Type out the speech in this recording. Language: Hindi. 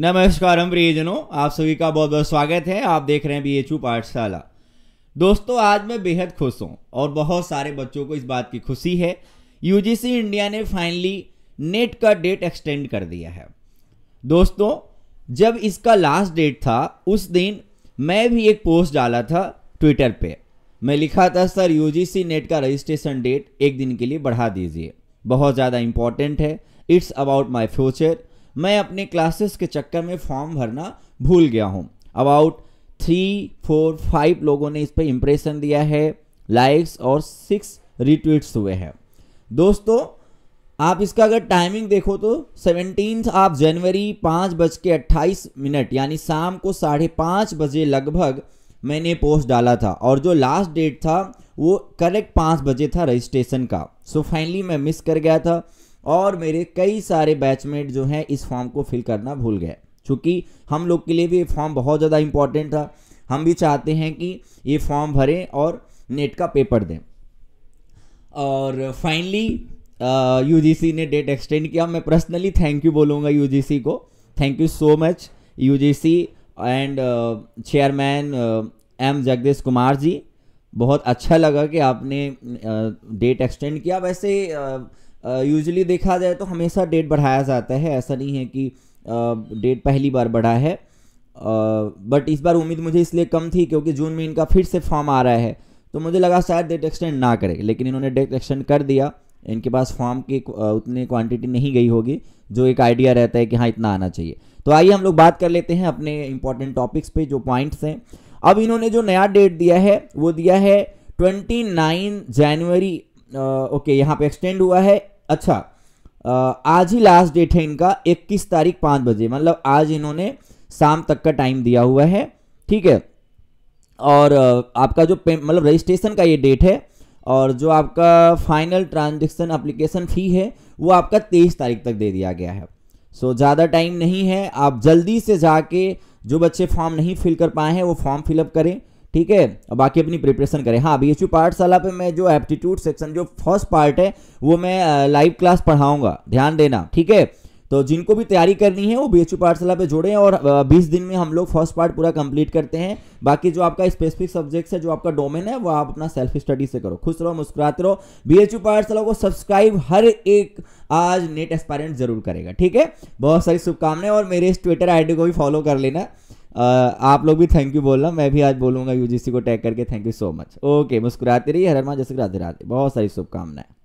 नमस्कार प्रियजनों आप सभी का बहुत बहुत स्वागत है आप देख रहे हैं बी एच यू पाठशाला दोस्तों आज मैं बेहद खुश हूँ और बहुत सारे बच्चों को इस बात की खुशी है यूजीसी इंडिया ने फाइनली नेट का डेट एक्सटेंड कर दिया है दोस्तों जब इसका लास्ट डेट था उस दिन मैं भी एक पोस्ट डाला था ट्विटर पे मैं लिखा था सर यूजीसी नेट का रजिस्ट्रेशन डेट एक दिन के लिए बढ़ा दीजिए बहुत ज़्यादा इम्पॉर्टेंट है इट्स अबाउट माई फ्यूचर मैं अपने क्लासेस के चक्कर में फॉर्म भरना भूल गया हूँ अबाउट थ्री फोर फाइव लोगों ने इस पर इम्प्रेशन दिया है लाइक्स और सिक्स रिट्वीट्स हुए हैं दोस्तों आप इसका अगर टाइमिंग देखो तो सेवनटीन आप जनवरी पाँच बज के अट्ठाईस मिनट यानी शाम को साढ़े पाँच बजे लगभग मैंने पोस्ट डाला था और जो लास्ट डेट था वो करेक्ट पाँच बजे था रजिस्ट्रेशन का सो so फाइनली मैं मिस कर गया था और मेरे कई सारे बैचमेट जो हैं इस फॉर्म को फिल करना भूल गए चूँकि हम लोग के लिए भी ये फॉर्म बहुत ज़्यादा इंपॉर्टेंट था हम भी चाहते हैं कि ये फॉर्म भरें और नेट का पेपर दें और फाइनली यू ने डेट एक्सटेंड किया मैं पर्सनली थैंक यू बोलूँगा यू को thank you so much U and chairman M Jagadish Kumar ji बहुत अच्छा लगा कि आपने डेट uh, एक्सटेंड किया वैसे uh, यूजली देखा जाए तो हमेशा डेट बढ़ाया जाता है ऐसा नहीं है कि डेट पहली बार बढ़ा है बट इस बार उम्मीद मुझे इसलिए कम थी क्योंकि जून में इनका फिर से फॉर्म आ रहा है तो मुझे लगा शायद डेट एक्सटेंड ना करे लेकिन इन्होंने डेट एक्सटेंड कर दिया इनके पास फॉर्म की उतनी क्वांटिटी नहीं गई होगी जो एक आइडिया रहता है कि हाँ इतना आना चाहिए तो आइए हम लोग बात कर लेते हैं अपने इंपॉर्टेंट टॉपिक्स पे जो पॉइंट्स हैं अब इन्होंने जो नया डेट दिया है वो दिया है ट्वेंटी नाइन जनवरी ओके यहाँ पे एक्सटेंड हुआ है अच्छा आज ही लास्ट डेट है इनका 21 तारीख पाँच बजे मतलब आज इन्होंने शाम तक का टाइम दिया हुआ है ठीक है और आपका जो मतलब रजिस्ट्रेशन का ये डेट है और जो आपका फाइनल ट्रांजेक्शन अप्लीकेशन फ़ी है वो आपका तेईस तारीख तक दे दिया गया है सो so, ज़्यादा टाइम नहीं है आप जल्दी से जाके जो बच्चे फॉर्म नहीं फिल कर पाए हैं वो फॉर्म फिलअप करें ठीक है और बाकी अपनी प्रिपरेशन करें हाँ बी एच पाठशाला पे मैं जो एप्टीट्यूड सेक्शन जो फर्स्ट पार्ट है वो मैं लाइव क्लास पढ़ाऊंगा ध्यान देना ठीक है तो जिनको भी तैयारी करनी है वो बी पाठशाला पे जुड़े और 20 दिन में हम लोग फर्स्ट पार्ट पूरा कंप्लीट करते हैं बाकी जो आपका स्पेसिफिक सब्जेक्ट है जो आपका डोमेन है वो आप अपना सेल्फ स्टडी से करो खुश रहो मुस्कुराते रहो बी पाठशाला को सब्सक्राइब हर एक आज नेट एस्पायरेंट जरूर करेगा ठीक है बहुत सारी शुभकामनाएं और मेरे इस ट्विटर आईडी को भी फॉलो कर लेना आप लोग भी थैंक यू बोलना मैं भी आज बोलूँगा यूजीसी को टैग करके thank you so much okay मुस्कुराते रहिए हर माँ जैसे राधे राधे बहुत सारी शुभकामनाएं